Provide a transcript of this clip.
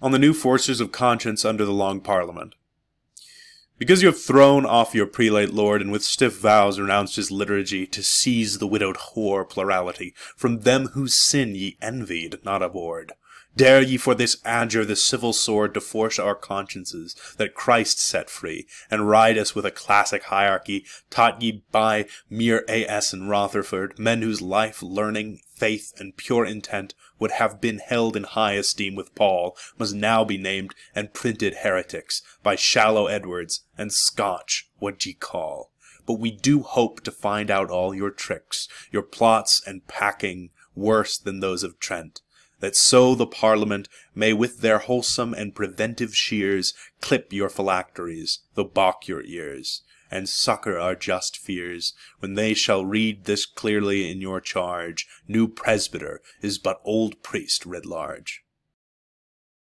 on the new forces of conscience under the Long Parliament. Because you have thrown off your prelate lord, and with stiff vows renounced his liturgy, to seize the widowed whore plurality, from them whose sin ye envied, not abhorred. Dare ye for this adjure the civil sword to force our consciences, that Christ set free, and ride us with a classic hierarchy, taught ye by mere A.S. and Rutherford, men whose life, learning, faith and pure intent would have been held in high esteem with Paul must now be named and printed heretics by shallow Edwards and Scotch, what ye call. But we do hope to find out all your tricks, your plots and packing worse than those of Trent that so the Parliament may with their wholesome and preventive shears clip your phylacteries, though balk your ears, and succor our just fears, when they shall read this clearly in your charge, new presbyter is but old priest writ large.